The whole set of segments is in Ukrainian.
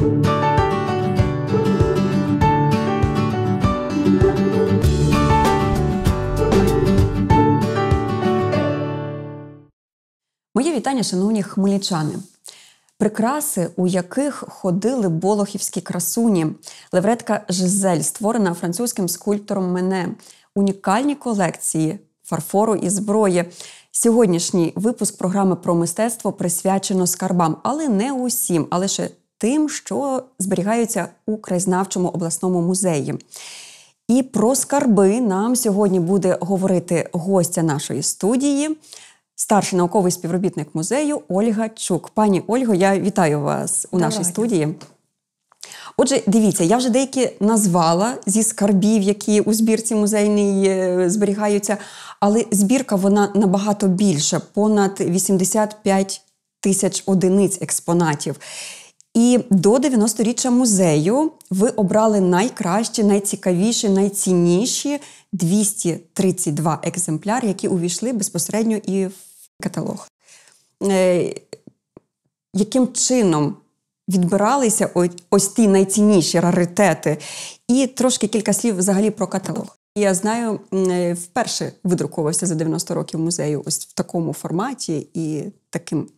Моє вітання, шановні хмельничани. Прикраси, у яких ходили болохівські красуні, левретка Жизель, створена французьким скульптором Мене, унікальні колекції фарфору і зброї. Сьогоднішній випуск програми про мистецтво присвячено скарбам, але не усім, а лише тим, що зберігаються у краєзнавчому обласному музеї. І про скарби нам сьогодні буде говорити гостя нашої студії, старший науковий співробітник музею Ольга Чук. Пані Ольго, я вітаю вас у Доброго. нашій студії. Отже, дивіться, я вже деякі назвала зі скарбів, які у збірці музейній е, зберігаються, але збірка вона набагато більша понад 85 тисяч одиниць експонатів. І до 90-річчя музею ви обрали найкращі, найцікавіші, найцінніші 232 екземпляри, які увійшли безпосередньо і в каталог. Е, яким чином відбиралися ось ті найцінніші раритети? І трошки кілька слів взагалі про каталог. Я знаю, е, вперше видруковувався за 90 років музею ось в такому форматі і таким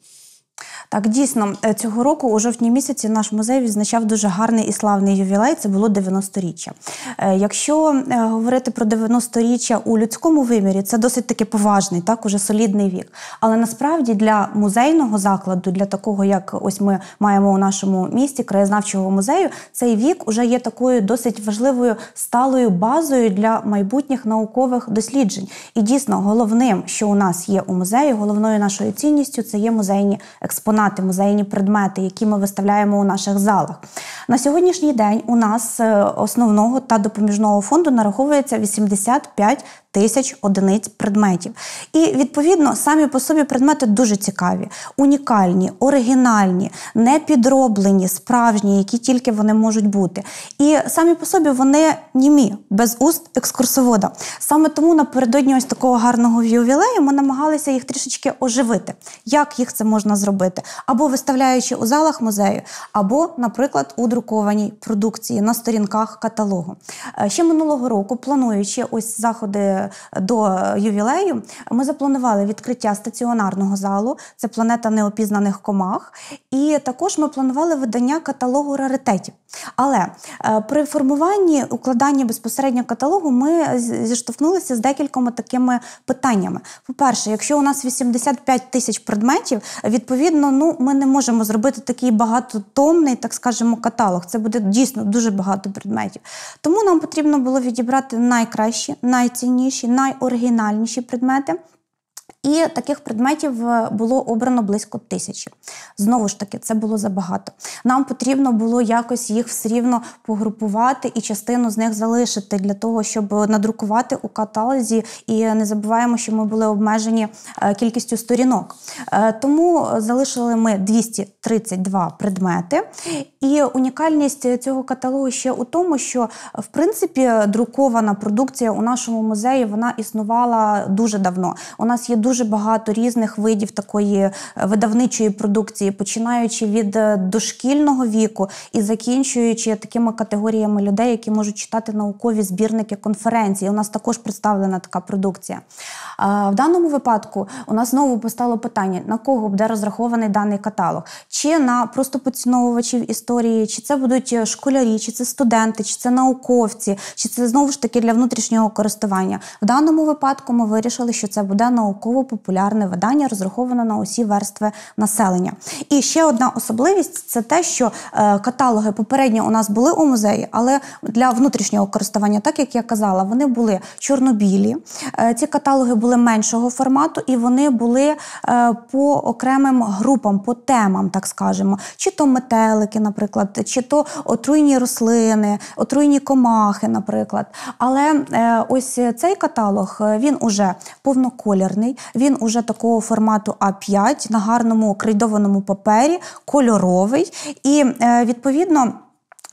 так, дійсно, е, цього року, у жовтні місяці, наш музей відзначав дуже гарний і славний ювілей. Це було 90-річчя. Е, якщо е, говорити про 90-річчя у людському вимірі, це досить таки поважний, так уже солідний вік. Але насправді для музейного закладу, для такого, як ось ми маємо у нашому місті краєзнавчого музею, цей вік уже є такою досить важливою сталою базою для майбутніх наукових досліджень. І дійсно, головним, що у нас є у музеї, головною нашою цінністю, це є музейні експозиції експонати, музейні предмети, які ми виставляємо у наших залах. На сьогоднішній день у нас е, основного та допоміжного фонду нараховується 85 тисяч одиниць предметів. І відповідно самі по собі предмети дуже цікаві, унікальні, оригінальні, не підроблені, справжні, які тільки вони можуть бути. І самі по собі вони німі, без уст екскурсовода. Саме тому напередодні ось такого гарного ювілею ми намагалися їх трішечки оживити. Як їх це можна зробити? Або виставляючи у залах музею, або, наприклад, у друкованій продукції на сторінках каталогу. Е, ще минулого року, плануючи ось заходи до ювілею, ми запланували відкриття стаціонарного залу, це планета неопізнаних комах. І також ми планували видання каталогу раритетів. Але е, при формуванні укладанні безпосередньо каталогу ми зіштовхнулися з декількома такими питаннями. По-перше, якщо у нас 85 тисяч предметів, відповідно, ну ми не можемо зробити такий багатотомний, так скажемо, каталог. Це буде дійсно дуже багато предметів. Тому нам потрібно було відібрати найкращі, найцінніші найцінніші, найоригінальніші предмети. І таких предметів е, було обрано близько тисячі. Знову ж таки, це було забагато. Нам потрібно було якось їх все рівно погрупувати і частину з них залишити для того, щоб надрукувати у каталозі. І не забуваємо, що ми були обмежені е, кількістю сторінок. Е, тому залишили ми 232 предмети. І унікальність цього каталогу ще у тому, що в принципі друкована продукція у нашому музеї вона існувала дуже давно. У нас є дуже дуже багато різних видів такої е, видавничої продукції, починаючи від е, дошкільного віку і закінчуючи такими категоріями людей, які можуть читати наукові збірники конференції. У нас також представлена така продукція. В даному випадку у нас знову постало питання, на кого буде розрахований даний каталог, чи на просто поціновувачів історії, чи це будуть е, школярі, чи це студенти, чи це науковці, чи це знову ж таки для внутрішнього користування. В даному випадку ми вирішили, що це буде науково науково-популярне видання розраховане на усі верстви населення. І ще одна особливість це те, що е, каталоги попередньо у нас були у музеї, але для внутрішнього користування, так як я казала, вони були чорнобілі. Е, ці каталоги були меншого формату, і вони були е, по окремим групам, по темам, так скажемо, чи то метелики, наприклад, чи то отруйні рослини, отруйні комахи, наприклад. Але ось цей каталог він уже повноколірний. Він уже такого формату А5 на гарному крейдованому папері, кольоровий. І е, відповідно.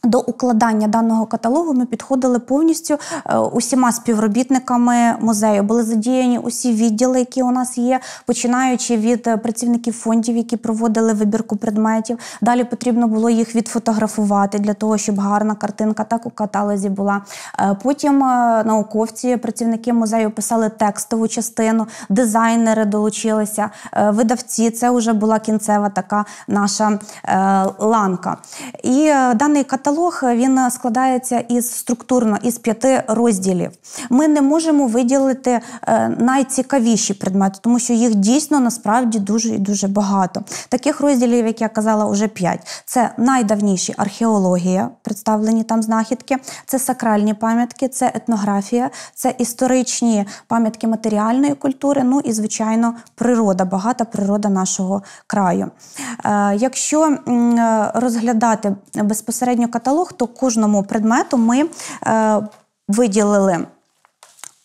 До укладання даного каталогу ми підходили повністю е, усіма співробітниками музею. Були задіяні усі відділи, які у нас є, починаючи від е, працівників фондів, які проводили вибірку предметів. Далі потрібно було їх відфотографувати для того, щоб гарна картинка так у каталозі була. Е, потім науковці, працівники музею, писали текстову частину, дизайнери долучилися, видавці. Це вже була кінцева така наша ланка. І даний каталог каталог е, він е, складається із структурно із п'яти розділів. Ми не можемо виділити е, найцікавіші предмети, тому що їх дійсно насправді дуже і дуже багато. Таких розділів, як я казала, вже п'ять. Це найдавніші археологія, представлені там знахідки, це сакральні пам'ятки, це етнографія, це історичні пам'ятки матеріальної культури. Ну і звичайно, природа, багата природа нашого краю. Якщо розглядати безпосередньо каталог, то кожному предмету ми е, виділили.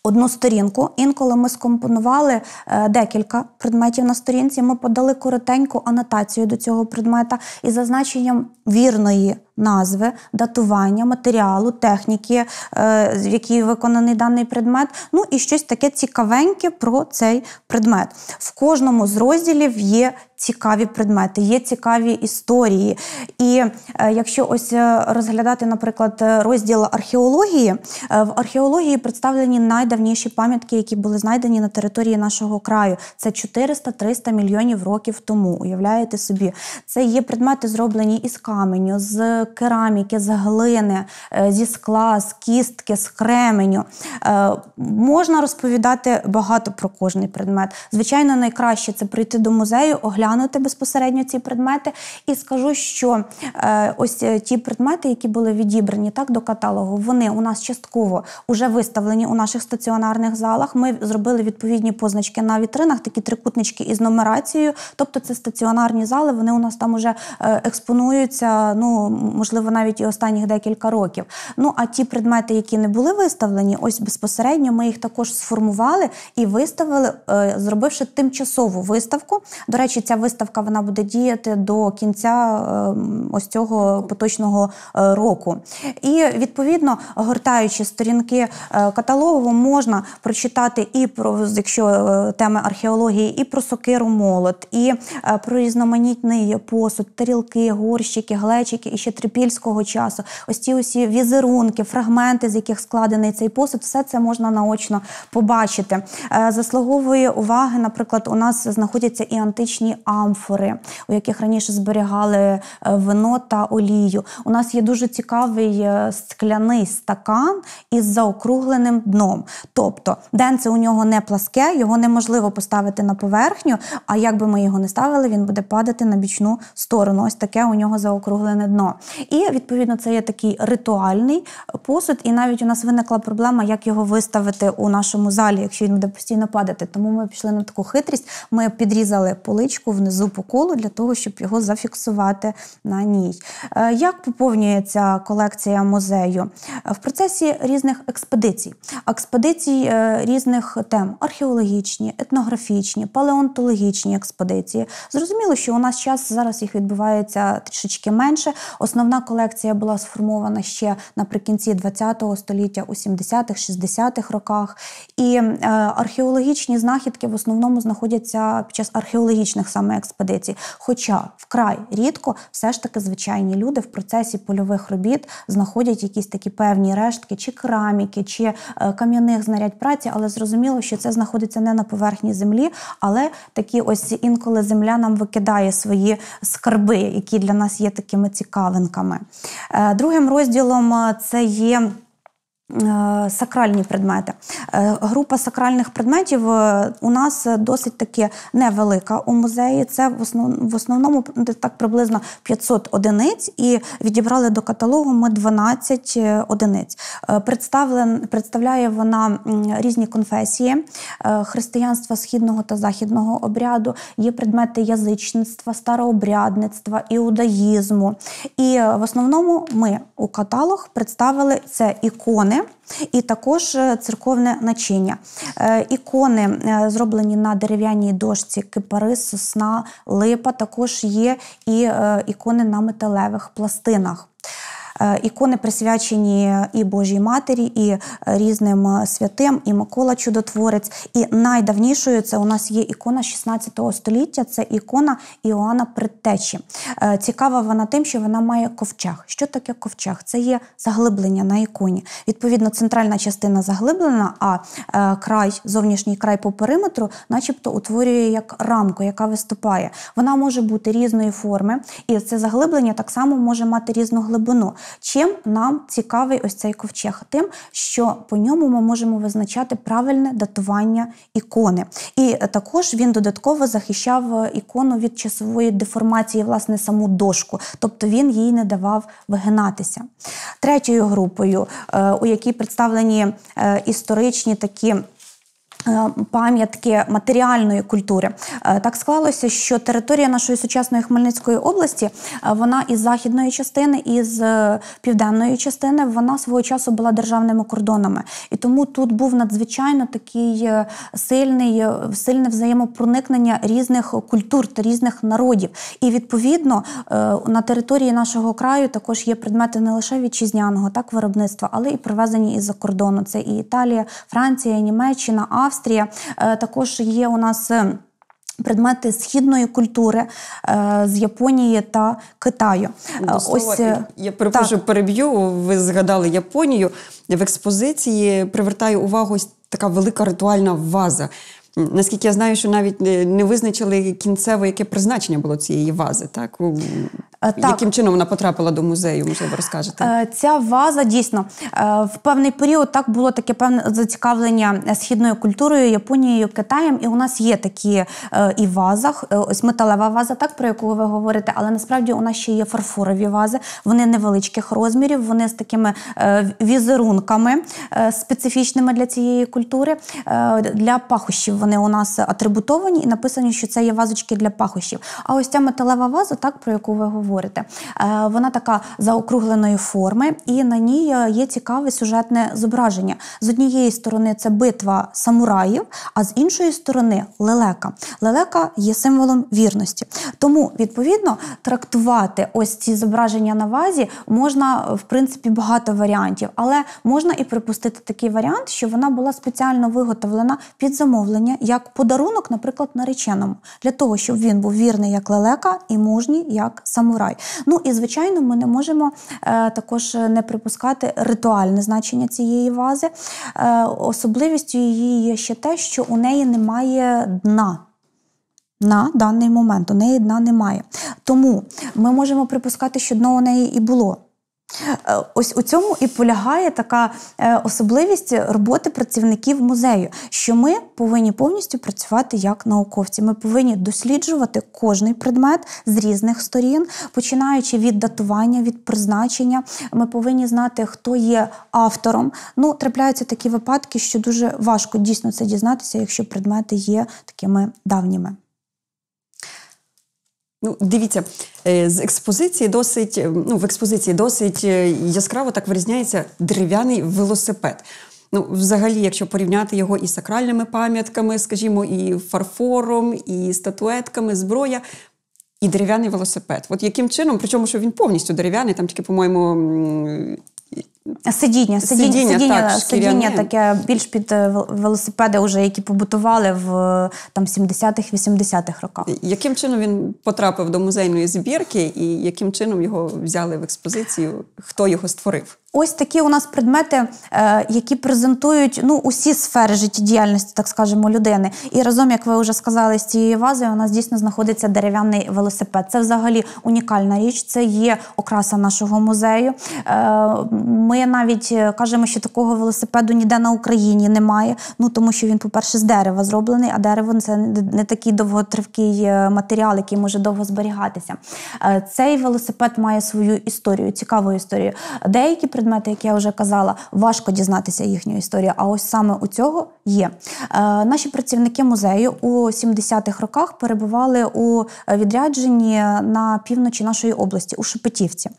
Одну сторінку, інколи ми скомпонували е, декілька предметів на сторінці. Ми подали коротеньку анотацію до цього предмета із зазначенням вірної назви, датування, матеріалу, техніки, в е, якій виконаний даний предмет, ну і щось таке цікавеньке про цей предмет. В кожному з розділів є цікаві предмети, є цікаві історії. І е, якщо ось е, розглядати, наприклад, розділ археології, в археології представлені найдавніші пам'ятки, які були знайдені на території нашого краю. Це 400-300 мільйонів років тому. Уявляєте собі, це є предмети, зроблені із каменю. з кераміки, з глини, е, зі скла, з кістки, з кременю. Е, можна розповідати багато про кожний предмет. Звичайно, найкраще це прийти до музею, оглянути безпосередньо ці предмети. І скажу, що е, ось ті предмети, які були відібрані так до каталогу, вони у нас частково вже виставлені у наших стаціонарних залах. Ми зробили відповідні позначки на вітринах, такі трикутнички із номерацією. Тобто, це стаціонарні зали, вони у нас там уже експонуються. Ну можливо, навіть і останніх декілька років. Ну а ті предмети, які не були виставлені, ось безпосередньо ми їх також сформували і виставили, е, зробивши тимчасову виставку. До речі, ця виставка вона буде діяти до кінця е, ось цього поточного е, року. І відповідно, гортаючи сторінки каталогу, можна прочитати і про якщо теми археології, і про сокиру молот, і про різноманітний посуд, тарілки, горщики, глечики і ще три. Трипільського часу, ось ці усі візерунки, фрагменти, з яких складений цей посуд, все це можна наочно побачити. Е, заслуговує уваги, наприклад, у нас знаходяться і античні амфори, у яких раніше зберігали е, вино та олію. У нас є дуже цікавий е, скляний стакан із заокругленим дном. Тобто денце у нього не пласке, його неможливо поставити на поверхню. А як би ми його не ставили, він буде падати на бічну сторону. Ось таке у нього заокруглене дно. І відповідно це є такий ритуальний посуд. І навіть у нас виникла проблема, як його виставити у нашому залі, якщо він буде постійно падати. Тому ми пішли на таку хитрість. Ми підрізали поличку внизу по колу для того, щоб його зафіксувати на ній. Е, як поповнюється колекція музею? В процесі різних експедицій, експедицій е, різних тем: археологічні, етнографічні, палеонтологічні експедиції. Зрозуміло, що у нас час зараз їх відбувається трішечки менше. Основ Основна колекція була сформована ще наприкінці ХХ століття, у 70-х, 60-х роках. І е, археологічні знахідки в основному знаходяться під час археологічних саме експедицій. Хоча вкрай рідко все ж таки звичайні люди в процесі польових робіт знаходять якісь такі певні рештки, чи кераміки, чи е, кам'яних знарядь праці, але зрозуміло, що це знаходиться не на поверхні землі, але такі ось інколи земля нам викидає свої скарби, які для нас є такими цікавими напрямками. Е, другим розділом е, це є. Е, сакральні предмети. Е, група сакральних предметів е, у нас досить таки невелика у музеї. Це в основному так приблизно 500 одиниць, і відібрали до каталогу ми 12 одиниць. Представлен, представляє вона різні конфесії християнства східного та західного обряду, є предмети язичництва, старообрядництва, іудаїзму. І в основному ми у каталог представили це ікони ікони, і також е, церковне начиння. Е, ікони е, зроблені на дерев'яній дошці, кипарис, сосна, липа. Також є і ікони на металевих пластинах. Е, ікони присвячені і Божій Матері, і е, різним е, святим, і Микола Чудотворець. І найдавнішою це у нас є ікона 16 століття. Це ікона Іоанна Предтечі. Цікава вона тим, що вона має ковчег. Що таке ковчег? Це є заглиблення на іконі. Відповідно, центральна частина заглиблена, а край, зовнішній край по периметру, начебто, утворює як рамку, яка виступає. Вона може бути різної форми, і це заглиблення так само може мати різну глибину. Чим нам цікавий ось цей ковчег? Тим, що по ньому ми можемо визначати правильне датування ікони. І е, також він додатково захищав е, ікону від часової деформації, власне, саму дошку, тобто він їй не давав вигинатися. Третьою групою, е, у якій представлені історичні такі. Е, пам'ятки матеріальної культури е, так склалося, що територія нашої сучасної Хмельницької області, е, вона із західної частини і з південної частини вона свого часу була державними кордонами, і тому тут був надзвичайно такий сильний, сильне взаємопроникнення різних культур та різних народів. І відповідно на території нашого краю також є предмети не лише вітчизняного так виробництва, але і привезені із за кордону. Це і Італія, Франція, Німеччина, Австрія. Австрія. Е, також є у нас. Е, предмети східної культури е, з Японії та Китаю. До слова, Ось я перепрошую, переб'ю. Ви згадали Японію в експозиції. Привертаю увагу така велика ритуальна ваза. Наскільки я знаю, що навіть не визначили кінцеве, яке призначення було цієї вази, так? Е, так. Яким чином вона потрапила до музею, можливо, розкажете? Е, ця ваза дійсно е, в певний період так було таке певне зацікавлення східною культурою, Японією, Китаєм. І у нас є такі і ваза, ось металева ваза, так про яку ви говорите, але насправді у нас ще є фарфорові вази. Вони невеличких розмірів, вони з такими візерунками специфічними для цієї культури, для пахощів вони у нас атрибутовані і написані, що це є вазочки для пахощів. А ось ця металева ваза, так про яку ви говорите, е, вона така заокругленої форми, і на ній е, є цікаве сюжетне зображення. З однієї сторони це битва самураїв, а з іншої сторони лелека. Лелека є символом вірності. Тому, відповідно, трактувати ось ці зображення на вазі можна, в принципі, багато варіантів, але можна і припустити такий варіант, що вона була спеціально виготовлена під замовлення як подарунок, наприклад, нареченому, для того, щоб він був вірний як лелека і мужній як самурай. Ну і звичайно, ми не можемо е, також не припускати ритуальне значення цієї вази. Е, Особливістю її є ще те, що у неї немає дна. На даний момент у неї дна немає. Тому ми можемо припускати, що дно у неї і було. Е, ось у цьому і полягає така е, особливість роботи працівників музею, що ми повинні повністю працювати як науковці. Ми повинні досліджувати кожний предмет з різних сторін, починаючи від датування, від призначення. Ми повинні знати, хто є автором. Ну, трапляються такі випадки, що дуже важко дійсно це дізнатися, якщо предмети є такими давніми. Ну, дивіться, е, з експозиції досить ем, ну, в експозиції досить е, яскраво так вирізняється дерев'яний велосипед. Ну, взагалі, якщо порівняти його із сакральними пам'ятками, скажімо, і фарфором, і статуетками, зброя, і дерев'яний велосипед. От яким чином, причому що він повністю дерев'яний, там тільки, по-моєму, Сидіння, сидіння, сидіння, так, сидіння таке більш під е, велосипеди, уже які побутували в там 70-х, 80-х роках. Яким чином він потрапив до музейної збірки, і яким чином його взяли в експозицію? Хто його створив? Ось такі у нас предмети, е, які презентують ну усі сфери життєдіяльності, так скажемо, людини. І разом, як ви вже сказали, з цією вазою у нас дійсно знаходиться дерев'яний велосипед. Це взагалі унікальна річ. Це є окраса нашого музею. Е, ми навіть е, кажемо, що такого велосипеду ніде на Україні немає. Ну тому що він, по-перше, з дерева зроблений, а дерево це не такий довготривкий матеріал, який може довго зберігатися. Цей велосипед має свою історію, цікаву історію. Деякі предмети, як я вже казала, важко дізнатися їхню історію. А ось саме у цього є. Е, наші працівники музею у 70-х роках перебували у відрядженні на півночі нашої області, у Шепетівці.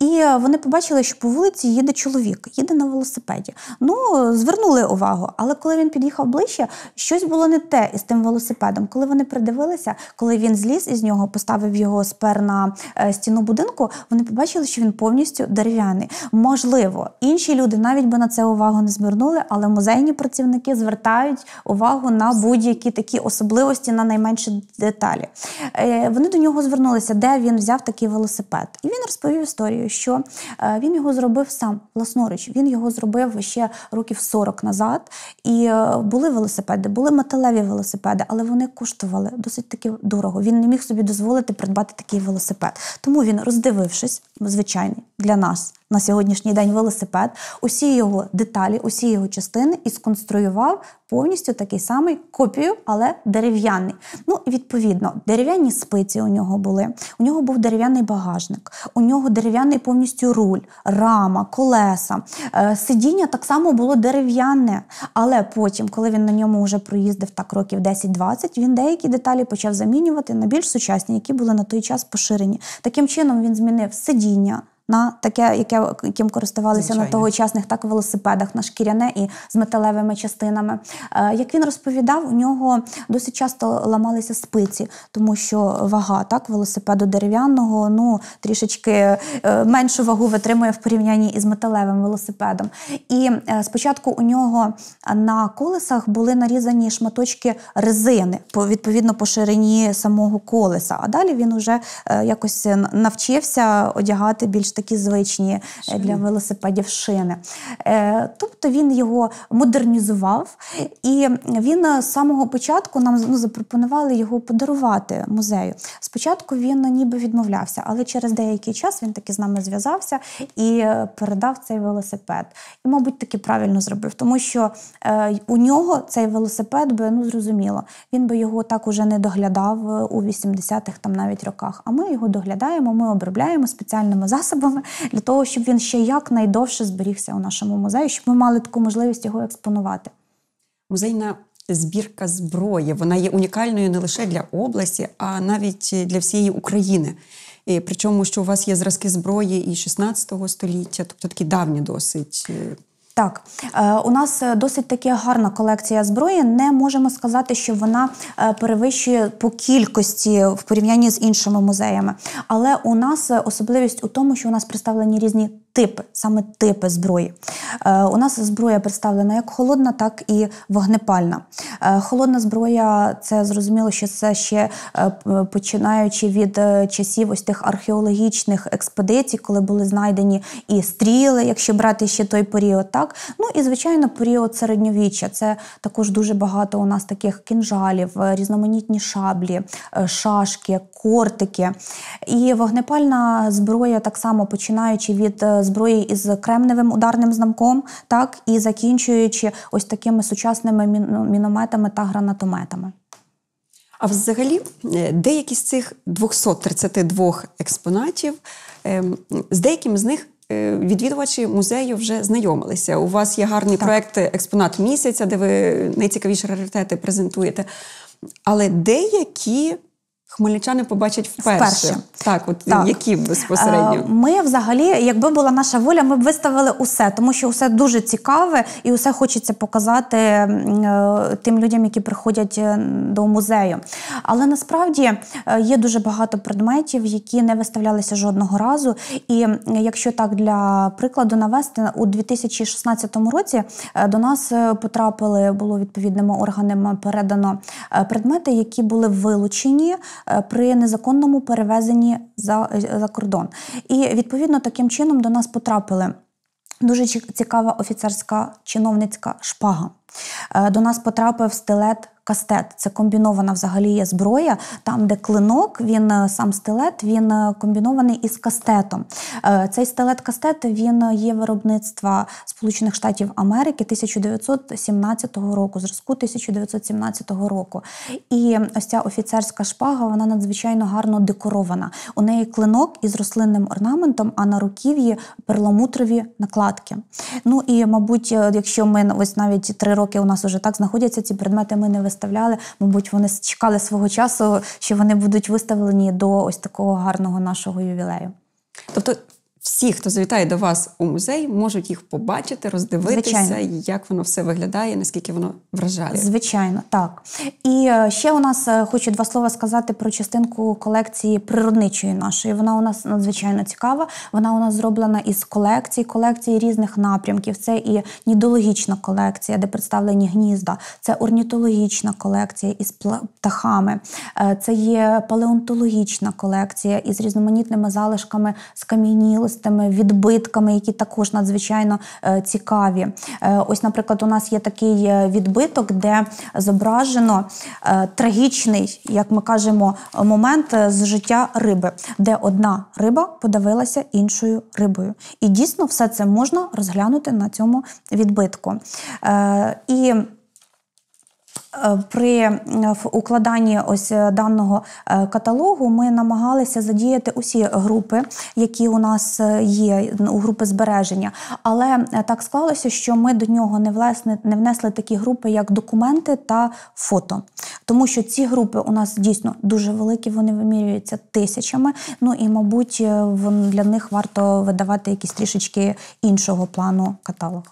І вони побачили, що по вулиці їде чоловік, їде на велосипеді. Ну, звернули увагу, але коли він під'їхав ближче, щось було не те із тим велосипедом. Коли вони придивилися, коли він зліз із нього, поставив його спер на е, стіну будинку, вони побачили, що він повністю дерев'яний. Можливо, Можливо, інші люди навіть би на це увагу не звернули, але музейні працівники звертають увагу на будь-які такі особливості, на найменші деталі. Е, вони до нього звернулися, де він взяв такий велосипед. І він розповів історію, що е, він його зробив сам власноруч. Він його зробив ще років 40 назад. І е, були велосипеди, були металеві велосипеди, але вони коштували досить таки дорого. Він не міг собі дозволити придбати такий велосипед. Тому він, роздивившись, звичайний для нас на сьогоднішній день велосипед, усі його деталі, усі його частини і сконструював повністю такий самий копію, але дерев'яний. Ну відповідно, дерев'яні спиці у нього були. У нього був дерев'яний багажник, у нього дерев'яний повністю руль, рама, колеса. Е, сидіння так само було дерев'яне, але потім, коли він на ньому вже проїздив так років 10-20, він деякі деталі почав замінювати на більш сучасні, які були на той час поширені. Таким чином він змінив сидіння на таке, яке яким користувалися Звичайно. на тогочасних так велосипедах, на шкіряне і з металевими частинами. Е, як він розповідав, у нього досить часто ламалися спиці, тому що вага так велосипеду дерев'яного ну трішечки е, меншу вагу витримує в порівнянні із металевим велосипедом. І е, спочатку у нього на колесах були нарізані шматочки резини, по відповідно по ширині самого колеса. А далі він уже якось навчився одягати більш такі звичні Шини. Е, для велосипедів шини. Е, тобто він його модернізував, і він е, з самого початку нам ну, запропонували його подарувати музею. Спочатку він ніби відмовлявся, але через деякий час він таки з нами зв'язався і передав цей велосипед. І, мабуть, таки правильно зробив, тому що у нього цей велосипед би ну зрозуміло, він би його так уже не доглядав у 80-х там навіть роках. А ми його доглядаємо, ми обробляємо спеціальними засобами засобами для того, щоб він ще якнайдовше зберігся у нашому музеї, щоб ми мали таку можливість його експонувати. Музейна збірка зброї вона є унікальною не лише для області, а навіть для всієї України. Причому, що у вас є зразки зброї і 16 століття, тобто такі давні досить. Е, так, е, у нас е, досить таки гарна колекція зброї. Не можемо сказати, що вона е, перевищує по кількості в порівнянні з іншими музеями. Але у нас особливість у тому, що у нас представлені різні типи, саме типи зброї. Е, у нас зброя представлена як холодна, так і вогнепальна. Е, холодна зброя це зрозуміло, що це ще е, починаючи від е, часів ось тих археологічних експедицій, коли були знайдені і стріли, якщо брати ще той період, так ну і звичайно, період середньовіччя. Це також дуже багато у нас таких кінжалів, е, різноманітні шаблі, шашки, кортики. І вогнепальна зброя так само починаючи від зброї із кремневим ударним знамком, так і закінчуючи ось такими сучасними ну, мінометами та гранатометами. А взагалі, е, деякі з цих 232 експонатів, ем, з деяким з них. Е, відвідувачі музею вже знайомилися. У вас є гарний так. проект експонат місяця, де ви найцікавіші раритети презентуєте. Але деякі Хмельничани побачать вперше. вперше. Так, от так. які безпосередньо е, ми взагалі, якби була наша воля, ми б виставили усе, тому що усе дуже цікаве і усе хочеться показати е, тим людям, які приходять е, до музею. Але насправді є дуже багато предметів, які не виставлялися жодного разу. І якщо так для прикладу навести у 2016 році до нас потрапили було відповідними органами передано предмети, які були вилучені. Е, при незаконному перевезенні за, е, за кордон. І відповідно таким чином до нас потрапили. Дуже цікава офіцерська чиновницька шпага. Е, до нас потрапив стилет кастет. Це комбінована взагалі є зброя, там, де клинок, він е, сам стилет, він е, комбінований із кастетом. Е, цей стилет кастет він є виробництва Сполучених Штатів Америки 1917 року, зразку 1917 року. І ось ця офіцерська шпага, вона надзвичайно гарно декорована. У неї клинок із рослинним орнаментом, а на руків'ї перламутрові накладки. Ну і мабуть, якщо ми ну, ось навіть три роки у нас уже так знаходяться ці предмети, ми не вистачаємо виставляли. Мабуть, вони чекали свого часу, що вони будуть виставлені до ось такого гарного нашого ювілею. Тобто всі, хто завітає до вас у музей, можуть їх побачити, роздивитися, Звичайно. як воно все виглядає, наскільки воно вражає. Звичайно, так. І е, ще у нас е, хочу два слова сказати про частинку колекції природничої нашої. Вона у нас надзвичайно цікава. Вона у нас зроблена із колекцій, колекцій різних напрямків. Це і нідологічна колекція, де представлені гнізда, це орнітологічна колекція із птахами, е, це є палеонтологічна колекція із різноманітними залишками скам'янілості тими відбитками, які також надзвичайно е, цікаві. Е, ось, наприклад, у нас є такий е, відбиток, де зображено трагічний, як ми кажемо, момент з життя риби, де одна риба подавилася іншою рибою. І дійсно все це можна розглянути на цьому відбитку. І Е, при е, укладанні ось е, даного каталогу ми намагалися задіяти усі групи, які у нас є, у групи збереження. Але так склалося, що ми до нього не влесне не внесли такі групи, як документи та фото, тому що ці групи у нас дійсно дуже великі, вони вимірюються тисячами. Ну і мабуть, для них варто видавати якісь трішечки іншого плану каталог.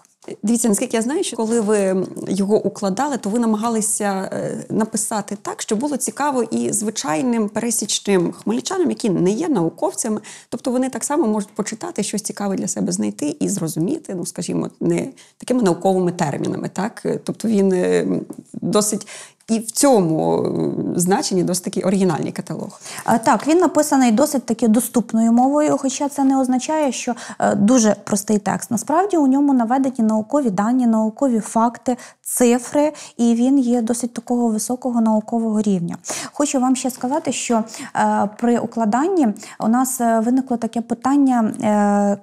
Дивіться, наскільки я знаю, що коли ви його укладали, то ви намагалися е, написати так, що було цікаво і звичайним пересічним хмельничанам, які не є науковцями, тобто вони так само можуть почитати щось цікаве для себе знайти і зрозуміти, ну скажімо, не такими науковими термінами, так е, тобто він е, досить і в цьому е, значенні досить такий оригінальний каталог. Так, він написаний досить таки доступною мовою, хоча це не означає, що е, дуже простий текст. Насправді у ньому наведені наукові дані, наукові факти, цифри, і він є досить такого високого наукового рівня. Хочу вам ще сказати, що е, при укладанні у нас виникло таке питання,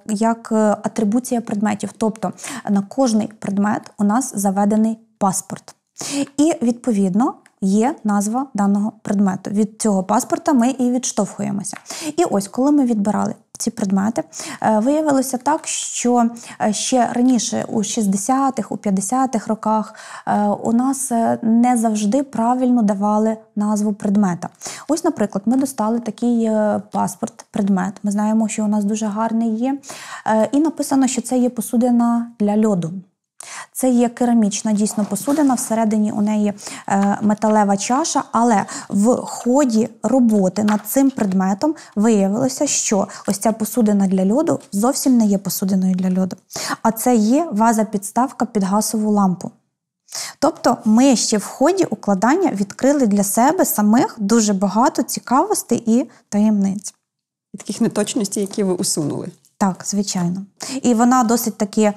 як атрибуція предметів. Тобто на кожний предмет у нас заведений паспорт. І відповідно є назва даного предмету. Від цього паспорта ми і відштовхуємося. І ось, коли ми відбирали. Ці предмети е, виявилося так, що е, ще раніше, у 60-х, у 50-х роках, е, у нас не завжди правильно давали назву предмета. Ось, наприклад, ми достали такий паспорт, предмет. Ми знаємо, що у нас дуже гарний є, і написано, що це є посудина для льоду. Це є керамічна дійсно посудина. Всередині у неї е, металева чаша, але в ході роботи над цим предметом виявилося, що ось ця посудина для льоду зовсім не є посудиною для льоду, а це є ваза-підставка під газову лампу. Тобто ми ще в ході укладання відкрили для себе самих дуже багато цікавостей і таємниць. І таких неточностей, які ви усунули. Так, звичайно. І вона досить таки е,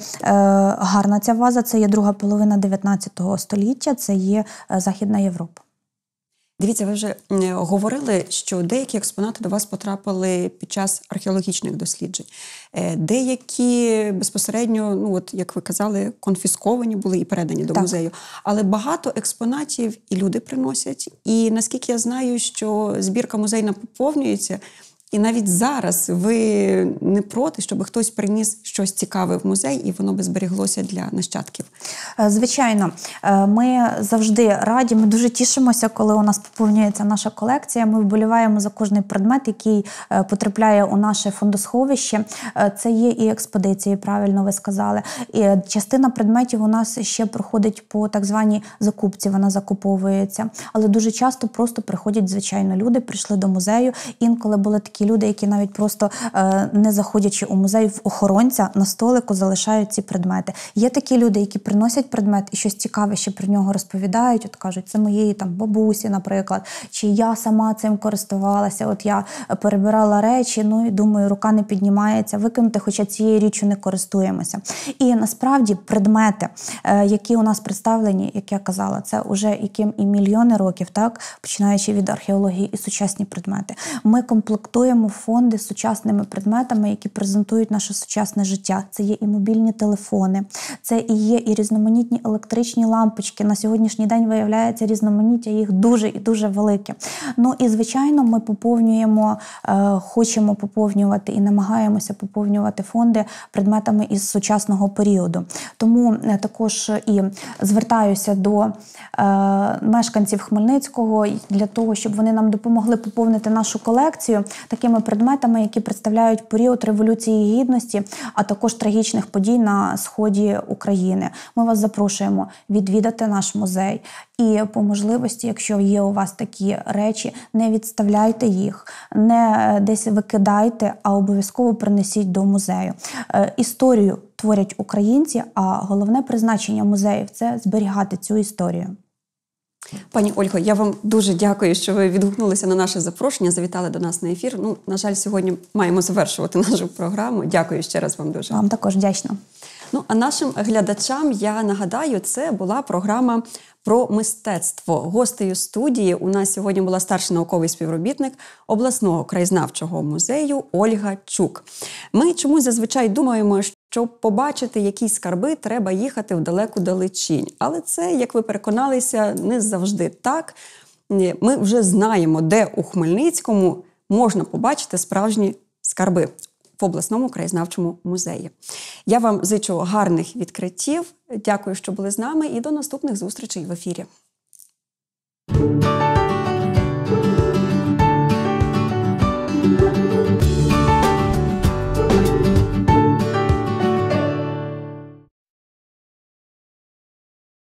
гарна ця ваза. Це є друга половина 19 століття, це є е, Західна Європа. Дивіться, ви вже е, говорили, що деякі експонати до вас потрапили під час археологічних досліджень. Е, деякі безпосередньо, ну от як ви казали, конфісковані були і передані до так. музею. Але багато експонатів і люди приносять. І наскільки я знаю, що збірка музейна поповнюється. І навіть зараз ви не проти, щоб хтось приніс щось цікаве в музей, і воно би зберіглося для нащадків. Е, звичайно, е, ми завжди раді. Ми дуже тішимося, коли у нас поповнюється наша колекція. Ми вболіваємо за кожний предмет, який е, потрапляє у наше фондосховище. Це є і експедиції, правильно ви сказали. І Частина предметів у нас ще проходить по так званій закупці. Вона закуповується, але дуже часто просто приходять звичайно люди, прийшли до музею. Інколи були такі такі люди, які навіть просто е, не заходячи у музей в охоронця на столику залишають ці предмети. Є такі люди, які приносять предмет і щось цікаве ще про нього розповідають. От кажуть, це моєї там бабусі, наприклад, чи я сама цим користувалася. От я перебирала речі, ну і думаю, рука не піднімається, викинути, хоча цією річчю не користуємося. І насправді предмети, е, які у нас представлені, як я казала, це вже яким і мільйони років, так починаючи від археології і сучасні предмети. Ми комплектуємо Годуємо фонди сучасними предметами, які презентують наше сучасне життя. Це є і мобільні телефони, це і є і різноманітні електричні лампочки. На сьогоднішній день виявляється різноманіття їх дуже і дуже велике. Ну і звичайно, ми поповнюємо, е, хочемо поповнювати і намагаємося поповнювати фонди предметами із сучасного періоду. Тому е, також і звертаюся до е, мешканців Хмельницького для того, щоб вони нам допомогли поповнити нашу колекцію такими предметами, які представляють період революції гідності, а також трагічних подій на сході України. Ми вас запрошуємо відвідати наш музей. І по можливості, якщо є у вас такі речі, не відставляйте їх, не е, десь викидайте, а обов'язково принесіть до музею. Е, історію творять українці, а головне призначення музеїв це зберігати цю історію. Пані Ольго, я вам дуже дякую, що ви відгукнулися на наше запрошення. Завітали до нас на ефір. Ну, на жаль, сьогодні маємо завершувати нашу програму. Дякую ще раз вам дуже. Вам також вдячно. Ну а нашим глядачам я нагадаю, це була програма про мистецтво. Гостею студії у нас сьогодні була старший науковий співробітник обласного краєзнавчого музею Ольга Чук. Ми чомусь зазвичай думаємо, що щоб побачити, які скарби треба їхати в далеку далечінь. Але це, як ви переконалися, не завжди так. Ми вже знаємо, де у Хмельницькому можна побачити справжні скарби в обласному краєзнавчому музеї. Я вам зичу гарних відкриттів. Дякую, що були з нами, і до наступних зустрічей в ефірі.